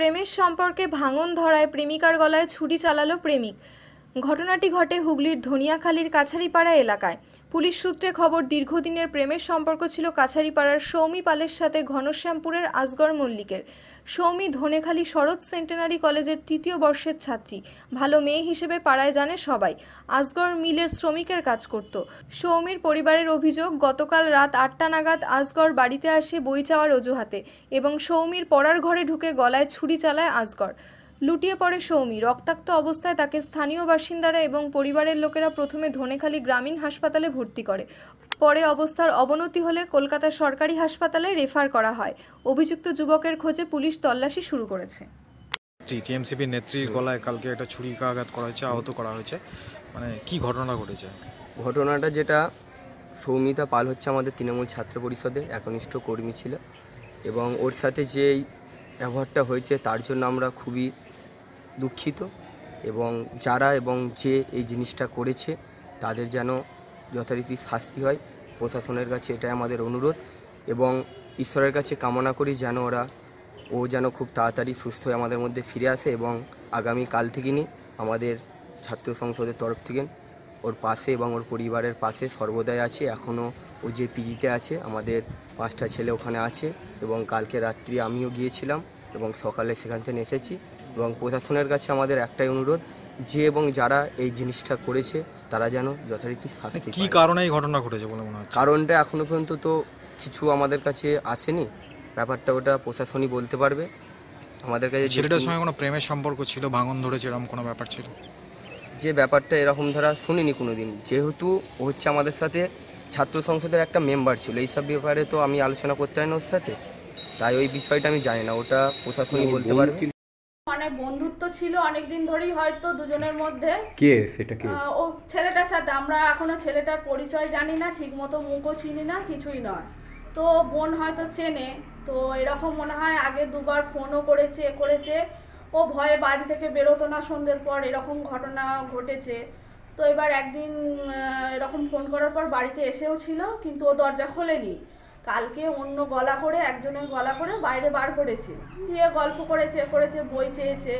প্রেমের সম্পর্কে ভাঙন ধরায় প্রেমিকার গলায় ছুরি চালালো প্রেমিক ঘটনাটি ঘটে হুগলির ধনিয়াখালীর কাছারিপাড়া এলাকায় পুলিশ সূত্রে খবর দীর্ঘদিনের প্রেমের সম্পর্ক ছিল কাছারিপাড়ার সৌমি পালের সাথে ঘনশ্যামপুরের আসগর মল্লিকের সৌমি ধনেখালী শরৎ সেন্টেনারি কলেজের তৃতীয় বর্ষের ছাত্রী ভালো মেয়ে হিসেবে পাড়ায় জানে সবাই আসগর মিলের শ্রমিকের কাজ করত সৌমির পরিবারের অভিযোগ গতকাল রাত আটটা নাগাদ আসগর বাড়িতে আসে বই চাওয়ার অজুহাতে এবং সৌমির পড়ার ঘরে ঢুকে গলায় ছুরি চালায় আসগর লুটিয়ে পড়ে সৌমি রক্তাক্ত অবস্থায় তাকে স্থানীয় বাসিন্দারা এবং পরিবারের লোকেরা প্রথমে ধনেখালি গ্রামীণ হাসপাতালে ভর্তি করে পরে অবস্থার অবনতি হলে কলকাতা সরকারি হাসপাতালে রেফার করা হয় অভিযুক্ত যুবকের খোঁজে পুলিশ তল্লাশি শুরু করেছে টিএমসিপির নেত্রীর গলায় কালকে একটা ছুরিকাঘাত করা হয়েছে আহত করা হয়েছে মানে কি ঘটনা ঘটেছে ঘটনাটা যেটা সৌমিতা পাল হচ্ছে আমাদের তৃণমূল ছাত্র পরিষদের একনিষ্ঠ কর্মী ছিল এবং ওর সাথে যেই ব্যবহারটা হয়েছে তার জন্য আমরা খুবই দুঃখিত এবং যারা এবং যে এই জিনিসটা করেছে তাদের যেন যথারীতি শাস্তি হয় প্রশাসনের কাছে এটাই আমাদের অনুরোধ এবং ঈশ্বরের কাছে কামনা করি যেন ওরা ও যেন খুব তাড়াতাড়ি সুস্থ হয়ে আমাদের মধ্যে ফিরে আসে এবং আগামী কাল থেকেই আমাদের ছাত্র সংসদের তরফ থেকে ওর পাশে এবং ওর পরিবারের পাশে সর্বদাই আছে এখনও ও যে পিজিতে আছে আমাদের পাঁচটা ছেলে ওখানে আছে এবং কালকে রাত্রি আমিও গিয়েছিলাম এবং সকালে সেখান থেকে এসেছি এবং প্রশাসনের কাছে আমাদের একটাই অনুরোধ যে এবং যারা এই জিনিসটা করেছে তারা যেন যথারীতি শাস্তি মানে কি কারণে এই ঘটনা ঘটেছে বলে মনে হয় কারণটা এখনো পর্যন্ত তো কিছু আমাদের কাছে আসেনি ব্যাপারটা ওটা প্রশাসনই বলতে পারবে আমাদের কাছে ছেলেটার সঙ্গে কোনো প্রেমের সম্পর্ক ছিল ভাঙন ধরেছে এরকম কোনো ব্যাপার ছিল যে ব্যাপারটা এরকম ধরা শুনিনি কোনো দিন যেহেতু হচ্ছে আমাদের সাথে ছাত্র সংসদের একটা মেম্বার ছিল এইসব ব্যাপারে তো আমি আলোচনা করতে হয় না ওর সাথে তাই ওই বিষয়টা আমি জানি না ওটা প্রশাসনই বলতে পারবে মানে বন্ধুত্ব ছিল অনেকদিন ধরেই হয়তো দুজনের মধ্যে কে সেটা কে ও ছেলেটার সাথে আমরা এখনো ছেলেটার পরিচয় জানি না ঠিকমতো মুখও চিনি না কিছুই নয় তো বোন হয়তো চেনে তো এরকম মনে হয় আগে দুবার ফোনও করেছে এ করেছে ও ভয়ে বাড়ি থেকে বেরোতো না সন্ধ্যের পর এরকম ঘটনা ঘটেছে তো এবার একদিন এরকম ফোন করার পর বাড়িতে এসেও ছিল কিন্তু ও দরজা খোলেনি কালকে অন্য গলা করে একজনের গলা করে বাইরে বার করেছে দিয়ে গল্প করেছে করেছে বই চেয়েছে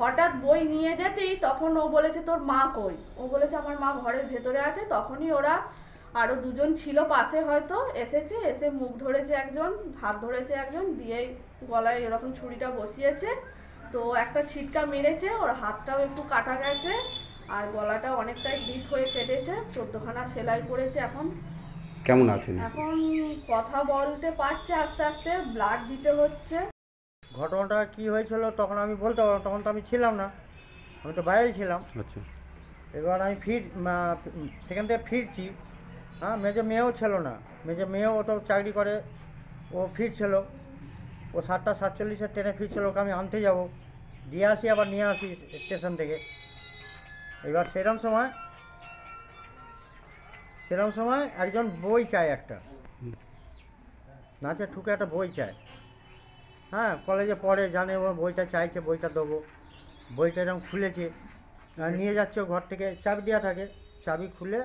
হঠাৎ বই নিয়ে যেতেই তখন ও বলেছে তোর মা কই ও বলেছে আমার মা ঘরের ভেতরে আছে তখনই ওরা আরও দুজন ছিল পাশে হয়তো এসেছে এসে মুখ ধরেছে একজন হাত ধরেছে একজন দিয়ে গলায় এরকম ছুরিটা বসিয়েছে তো একটা ছিটকা মেরেছে ওর হাতটাও একটু কাটা গেছে আর গলাটা অনেকটাই ডিপ হয়ে কেটেছে চোদ্দখানা সেলাই পড়েছে এখন কেমন আছেন এখন কথা বলতে পারছে আস্তে আস্তে ব্লাড দিতে হচ্ছে ঘটনাটা কি হয়েছিল তখন আমি বলতে পারব তখন তো আমি ছিলাম না আমি তো বাইরে ছিলাম আচ্ছা এবার আমি ফির সেখান থেকে ফিরছি হ্যাঁ মেজে মেয়েও ছিল না মেজে মেয়েও ও তো চাকরি করে ও ফিরছিল ও সাতটা সাতচল্লিশের ট্রেনে ফিরছিল ওকে আমি আনতে যাব দিয়ে আসি আবার নিয়ে আসি স্টেশন থেকে এবার সেরকম সময় সেরকম সময় একজন বই চায় একটা নাচে ঠুকে একটা বই চায় হ্যাঁ কলেজে পড়ে জানে ও বইটা চাইছে বইটা দেবো বইটা এরকম খুলেছে নিয়ে যাচ্ছে ঘর থেকে চাবি দেওয়া থাকে চাবি খুলে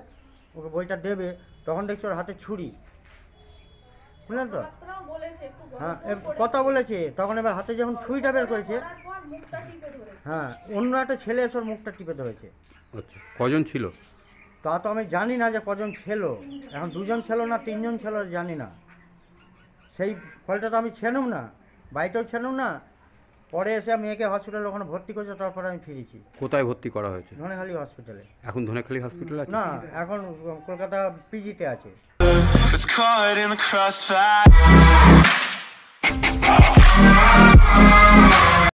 ওকে বইটা দেবে তখন দেখছি ওর হাতে ছুরি বুঝলেন তো হ্যাঁ কথা বলেছে তখন এবার হাতে যখন ছুরিটা বের করেছে হ্যাঁ অন্য একটা ছেলে এসে ওর মুখটা টিপে ধরেছে আচ্ছা কজন ছিল তা তো আমি জানি না যে কজন ছিল এখন দুজন ছিল না তিনজন ছিল জানি না সেই ফলটা তো আমি ছেনুম না বাড়িতেও ছেনুম না পরে এসে মেয়েকে হসপিটালে ওখানে ভর্তি করেছে তারপরে আমি ফিরেছি কোথায় ভর্তি করা হয়েছে ধনেখালি হসপিটালে এখন ধনেখালি হসপিটালে আছে না এখন কলকাতা পিজিতে আছে It's caught in the crossfire